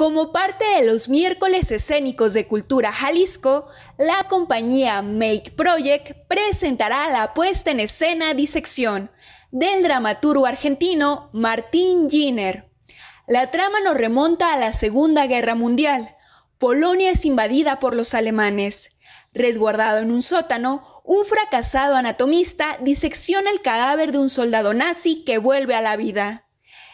Como parte de los miércoles escénicos de Cultura Jalisco, la compañía Make Project presentará la puesta en escena disección del dramaturgo argentino Martín Giner. La trama nos remonta a la Segunda Guerra Mundial. Polonia es invadida por los alemanes. Resguardado en un sótano, un fracasado anatomista disecciona el cadáver de un soldado nazi que vuelve a la vida.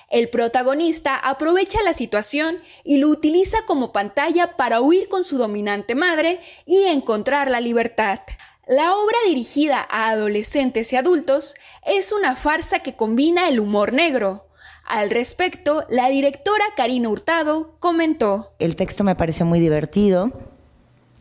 El protagonista aprovecha la situación y lo utiliza como pantalla para huir con su dominante madre y encontrar la libertad. La obra dirigida a adolescentes y adultos es una farsa que combina el humor negro. Al respecto, la directora Karina Hurtado comentó. El texto me pareció muy divertido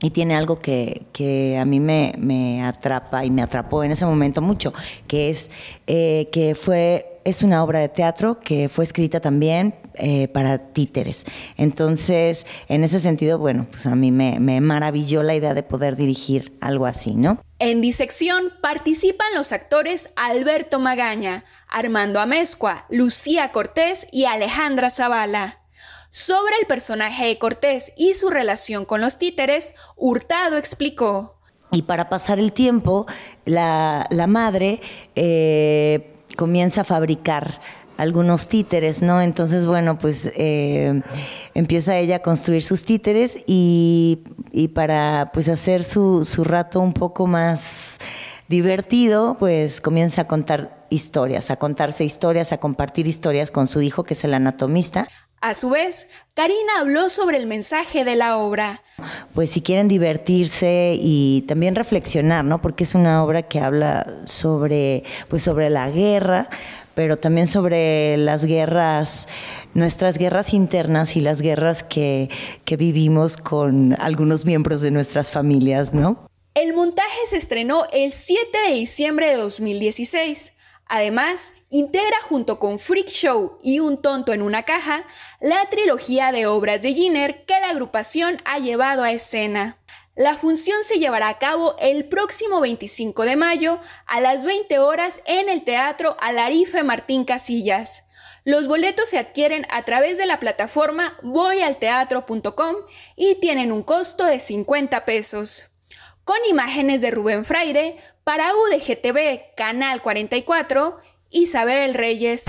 y tiene algo que, a mí me, atrapa y me atrapó en ese momento mucho, que es eh, que fue es una obra de teatro que fue escrita también eh, para títeres. Entonces, en ese sentido, bueno, pues a mí me, maravilló la idea de poder dirigir algo así, ¿no? En Disección participan los actores Alberto Magaña, Armando Amezcua, Lucía Cortés y Alejandra Zavala. Sobre el personaje de Cortés y su relación con los títeres, Hurtado explicó. Y para pasar el tiempo, la, la madre... Eh, comienza a fabricar algunos títeres, ¿no? Entonces, bueno, pues eh, empieza ella a construir sus títeres y, para pues hacer su, su rato un poco más divertido, pues comienza a contar historias, a contarse historias, a compartir historias con su hijo, que es el anatomista. A su vez, Karina habló sobre el mensaje de la obra. Pues si quieren divertirse y también reflexionar, ¿no? Porque es una obra que habla sobre, pues sobre la guerra, pero también sobre las guerras, nuestras guerras internas y las guerras que, que vivimos con algunos miembros de nuestras familias, ¿no? El montaje se estrenó el 7 de diciembre de 2016 Además, integra junto con Freak Show y Un Tonto en una Caja la trilogía de obras de Giner que la agrupación ha llevado a escena. La función se llevará a cabo el próximo 25 de mayo a las 20 horas en el Teatro Alarife Martín Casillas. Los boletos se adquieren a través de la plataforma voyalteatro.com y tienen un costo de 50 pesos. Con imágenes de Rubén Fraire, para UDGTV, Canal 44, Isabel Reyes.